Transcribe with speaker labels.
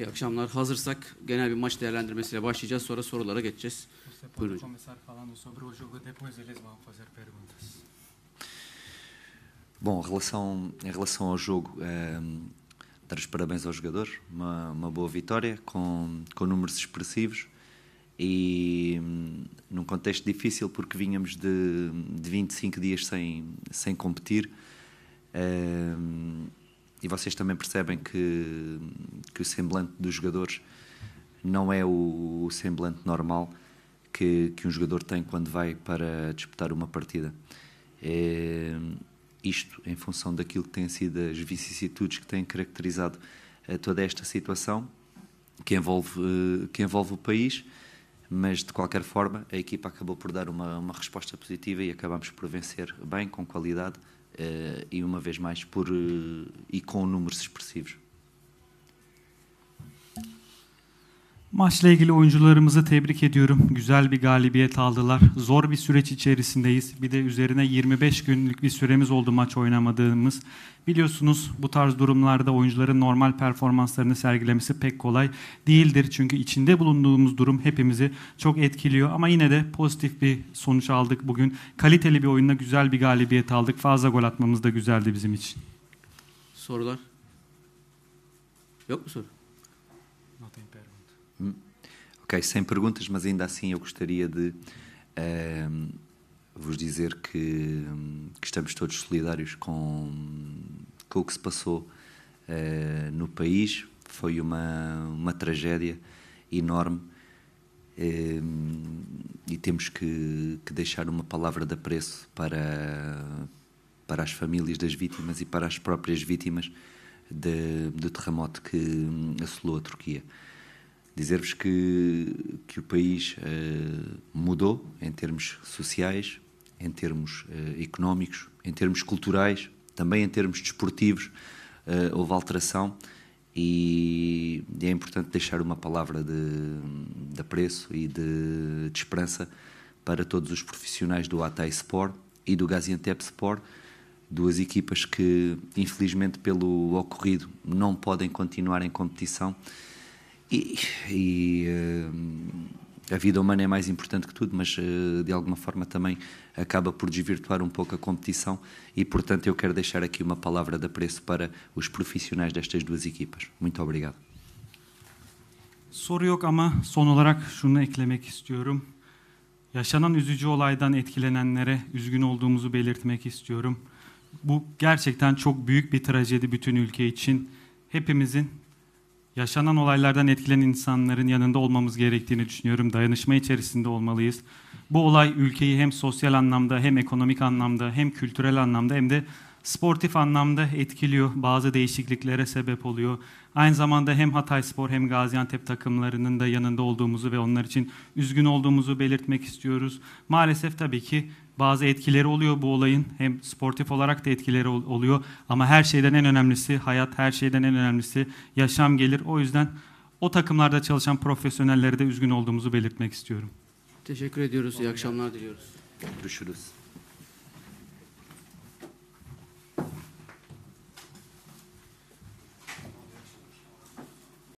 Speaker 1: İyi akşamlar. Hazırsak genel bir maç değerlendirmesiyle başlayacağız. Sonra sorulara geçeceğiz. Buyurun
Speaker 2: Bom, relação, em relação ao jogo, eh, dar os parabéns aos jogadores. Uma, uma boa vitória, com, com números expressivos e num contexto difícil porque vínhamos de, de 25 dias sem, sem competir e vocês também percebem que, que o semblante dos jogadores não é o, o semblante normal que, que um jogador tem quando vai para disputar uma partida. É, isto em função daquilo que têm sido as vicissitudes que têm caracterizado eh, toda esta situação que envolve, eh, que envolve o país, mas de qualquer forma a equipa acabou por dar uma, uma resposta positiva e acabamos por vencer bem, com qualidade, eh, e uma vez mais por eh, e com números expressivos.
Speaker 1: Maçla ilgili oyuncularımızı tebrik ediyorum. Güzel bir galibiyet aldılar. Zor bir süreç içerisindeyiz. Bir de üzerine 25 günlük bir süremiz oldu maç oynamadığımız. Biliyorsunuz bu tarz durumlarda oyuncuların normal performanslarını sergilemesi pek kolay değildir. Çünkü içinde bulunduğumuz durum hepimizi çok etkiliyor. Ama yine de pozitif bir sonuç aldık bugün. Kaliteli bir oyunla güzel bir galibiyet aldık. Fazla gol atmamız da güzeldi bizim için. Sorular? Yok mu soru?
Speaker 2: Ok, sem perguntas, mas ainda assim eu gostaria de ehm, vos dizer que, que, estamos todos solidários com, com o que se passou uh, no país. Foi uma, uma tragédia enorme ehm, e temos que, que deixar uma palavra de apreço para, para as famílias das vítimas e para as próprias vítimas do terremoto que assolou a Turquia dizer-vos que, que o país uh, mudou em termos sociais, em termos uh, económicos, em termos culturais, também em termos desportivos, uh, houve alteração e, e, é importante deixar uma palavra de, de apreço e de, de esperança para todos os profissionais do Hatay Sport e do Gaziantep Sport, duas equipas que, infelizmente, pelo ocorrido, não podem continuar em competição E, e eh, a vida humana é mais importante que tudo, mas eh, de alguma forma também acaba por desvirtuar um pouco a competição e, portanto, eu quero deixar aqui uma palavra de apreço para os profissionais destas duas equipas. Muito obrigado.
Speaker 1: Soru yok ama son olarak şunu eklemek istiyorum. Yaşanan üzücü olaydan etkilenenlere üzgün olduğumuzu belirtmek istiyorum. Bu gerçekten çok büyük bir trajedi bütün ülke için. Hepimizin yaşanan olaylardan etkilenen insanların yanında olmamız gerektiğini düşünüyorum. Dayanışma içerisinde olmalıyız. Bu olay ülkeyi hem sosyal anlamda hem ekonomik anlamda hem kültürel anlamda hem de sportif anlamda etkiliyor. Bazı değişikliklere sebep oluyor. Aynı zamanda hem Hatay Spor hem Gaziantep takımlarının da yanında olduğumuzu ve onlar için üzgün olduğumuzu belirtmek istiyoruz. Maalesef tabii ki bazı etkileri oluyor bu olayın. Hem sportif olarak da etkileri oluyor. Ama her şeyden en önemlisi hayat, her şeyden en önemlisi yaşam gelir. O yüzden o takımlarda çalışan profesyonellere de üzgün olduğumuzu belirtmek istiyorum. Teşekkür ediyoruz. İyi akşamlar diliyoruz. Görüşürüz.